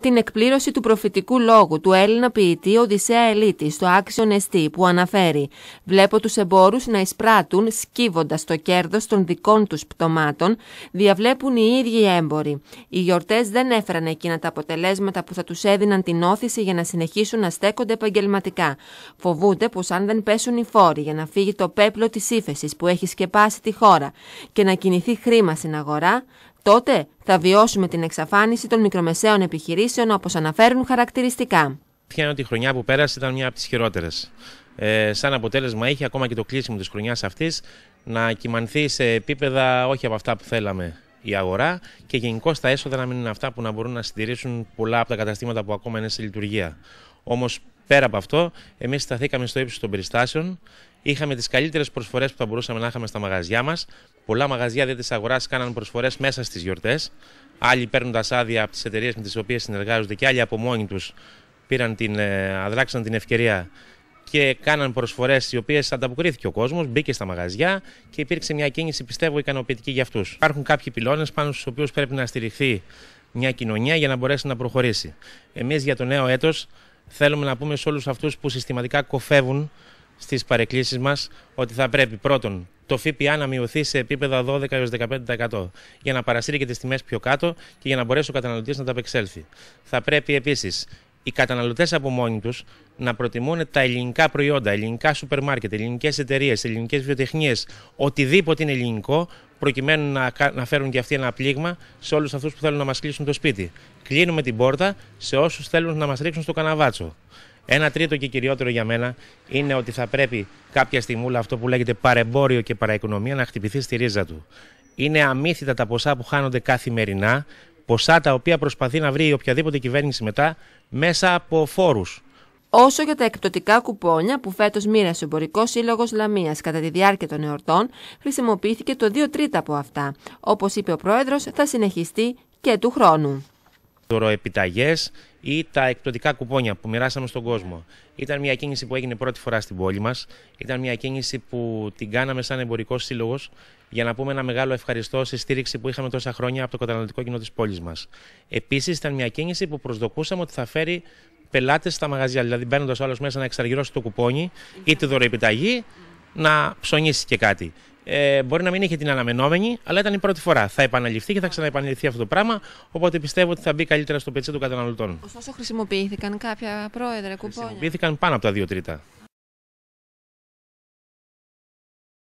την εκπλήρωση του προφητικού λόγου του Έλληνα ποιητή Οδυσσέα Ελίτης στο άξιον Εστί που αναφέρει «Βλέπω τους εμπόρους να εισπράττουν σκύβοντας το κέρδος των δικών τους πτωμάτων, διαβλέπουν οι ίδιοι έμποροι. Οι γιορτές δεν έφεραν εκείνα τα αποτελέσματα που θα τους έδιναν την όθηση για να συνεχίσουν να στέκονται επαγγελματικά. Φοβούνται πως αν δεν πέσουν οι φόροι για να φύγει το πέπλο της ύφεσης που έχει σκεπάσει τη χώρα και να κινηθεί χρήμα στην αγορά, Τότε θα βιώσουμε την εξαφάνιση των μικρομεσαίων επιχειρήσεων όπως αναφέρουν χαρακτηριστικά. Ποια είναι ότι η χρονιά που πέρασε ήταν μια από τις χειρότερες. Ε, σαν αποτέλεσμα είχε ακόμα και το κλείσιμο της χρονιάς αυτής να κυμανθεί σε επίπεδα όχι από αυτά που θέλαμε η αγορά και γενικώ τα έσοδα να μην είναι αυτά που να μπορούν να συντηρήσουν πολλά από τα καταστήματα που ακόμα είναι σε λειτουργία. Όμως πέρα από αυτό, εμείς σταθήκαμε στο ύψος των περιστάσεων. Είχαμε τις καλύτερες προσφορές που θα μπορούσαμε να είχαμε στα μαγαζιά μας. Πολλά μαγαζιά δεν της αγοράς κάναν προσφορές μέσα στις γιορτές. Άλλοι παίρνουν τα άδεια από τις εταιρείες με τις οποίες συνεργάζονται και άλλοι από μόνοι τους ε, αδράξαν την ευκαιρία και κάναν προσφορές οι οποίες ανταποκρίθηκε ο κόσμος, μπήκε στα μαγαζιά και υπήρξε μια κίνηση πιστεύω ικανοποιητική για αυτούς. Υπάρχουν κάποιοι πυλώνες πάνω στους οποίους πρέπει να στηριχθεί μια κοινωνία για να μπορέσει να προχωρήσει. Εμείς για το νέο έτος θέλουμε να πούμε σε όλους αυτούς που συστηματικά κοφεύουν στις παρεκκλήσεις μας ότι θα πρέπει πρώτον το ΦΠΑ να μειωθεί σε επίπεδα 12 15% για να παρασύρει και τις τιμές πιο κάτω και για να μπορέσει ο καταναλωτής να τα απεξέλθει. Θα πρέπει επίσης οι καταναλωτές από μόνοι τους να προτιμούν τα ελληνικά προϊόντα, ελληνικά σούπερ μάρκετ, ελληνικές εταιρείες, ελληνικές βιοτεχνίες, οτιδήποτε είναι ελληνικό, προκειμένου να, να φέρουν και αυτοί ένα πλήγμα σε όλους αυτούς που θέλουν να μας κλείσουν το σπίτι. Κλείνουμε την πόρτα σε όσους θέλουν να μας ρίξουν στο καναβάτσο. Ένα τρίτο και κυριότερο για μένα είναι ότι θα πρέπει κάποια στιγμούλα αυτό που λέγεται παρεμπόριο και παραοικονομία να χτυπηθεί στη ρίζα του. Είναι αμύθιτα τα ποσά που χάνονται καθημερινά ποσά τα οποία προσπαθεί να βρει οποιαδήποτε κυβέρνηση μετά μέσα από φόρους. Όσο για τα εκπτωτικά κουπόνια που φέτος μοίρασε ο Εμπορικός Σύλλογος Λαμίας κατά τη διάρκεια των εορτών, χρησιμοποιήθηκε το 2 τρίτα από αυτά. Όπως είπε ο πρόεδρος, θα συνεχιστεί και του χρόνου δωροεπιταγές ή τα εκπτωτικά κουπόνια που μοιράσαμε στον κόσμο. Ήταν μια κίνηση που έγινε πρώτη φορά στην πόλη μας. Ήταν μια κίνηση που την κάναμε σαν εμπορικός σύλλογος για να πούμε ένα μεγάλο ευχαριστώ στη στήριξη που είχαμε τόσα χρόνια από το καταναλωτικό κοινό της πόλης μας. Επίσης, ήταν μια κίνηση που προσδοκούσαμε ότι θα φέρει πελάτες στα μαγαζιά. Δηλαδή, μπαίνοντας ο άλλος μέσα να εξαργυρώσει το κουπόνι ή τη δωροεπιταγή να ψωνίσει και κάτι ε, μπορεί να μην είχε την αναμενόμενη, αλλά ήταν η πρώτη φορά. Θα επαναληφθεί και θα ξαναεπαναληφθεί αυτό το πράγμα. Οπότε πιστεύω ότι θα μπει καλύτερα στο πετσί των καταναλωτών. Ωστόσο, χρησιμοποιήθηκαν κάποια πρόεδρε κουπόνια. Χρησιμοποιήθηκαν πάνω από τα δύο τρίτα.